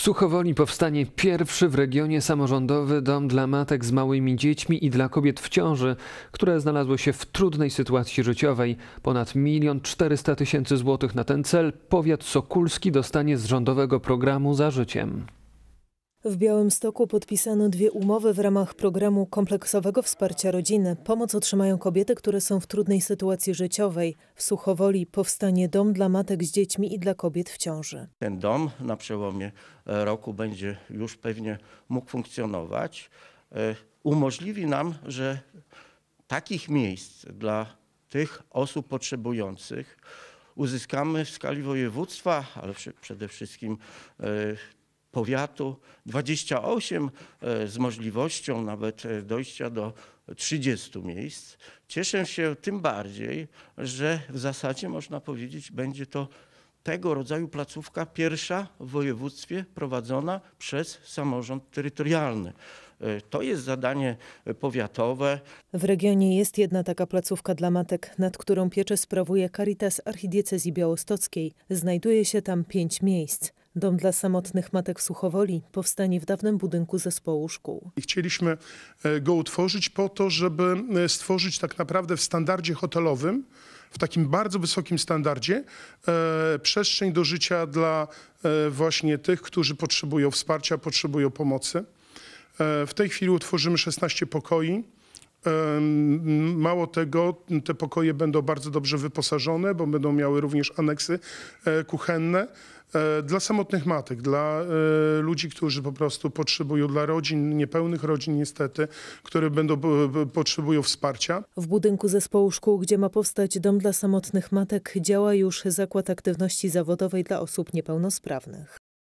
W Suchowoli powstanie pierwszy w regionie samorządowy dom dla matek z małymi dziećmi i dla kobiet w ciąży, które znalazły się w trudnej sytuacji życiowej. Ponad milion czterysta tysięcy złotych na ten cel powiat Sokulski dostanie z rządowego programu za życiem. W Białymstoku podpisano dwie umowy w ramach programu kompleksowego wsparcia rodziny. Pomoc otrzymają kobiety, które są w trudnej sytuacji życiowej. W Suchowoli powstanie dom dla matek z dziećmi i dla kobiet w ciąży. Ten dom na przełomie e, roku będzie już pewnie mógł funkcjonować. E, umożliwi nam, że takich miejsc dla tych osób potrzebujących uzyskamy w skali województwa, ale przede wszystkim e, powiatu, 28 e, z możliwością nawet e, dojścia do 30 miejsc. Cieszę się tym bardziej, że w zasadzie można powiedzieć, będzie to tego rodzaju placówka pierwsza w województwie prowadzona przez samorząd terytorialny. E, to jest zadanie powiatowe. W regionie jest jedna taka placówka dla matek, nad którą pieczę sprawuje Caritas Archidiecezji Białostockiej. Znajduje się tam pięć miejsc. Dom dla samotnych matek w Suchowoli powstanie w dawnym budynku zespołu szkół. chcieliśmy e, go utworzyć po to, żeby e, stworzyć tak naprawdę w standardzie hotelowym, w takim bardzo wysokim standardzie, e, przestrzeń do życia dla właśnie tych, którzy potrzebują wsparcia, potrzebują pomocy. w tej chwili utworzymy 16 pokoi. Mało tego, te pokoje będą bardzo dobrze wyposażone, bo będą miały również aneksy e, kuchenne e, dla samotnych matek, dla e, ludzi, którzy po prostu potrzebują, dla rodzin, niepełnych rodzin niestety, które będą potrzebują wsparcia. W budynku zespołu szkół, gdzie ma powstać dom dla samotnych matek, działa już zakład aktywności zawodowej dla osób niepełnosprawnych.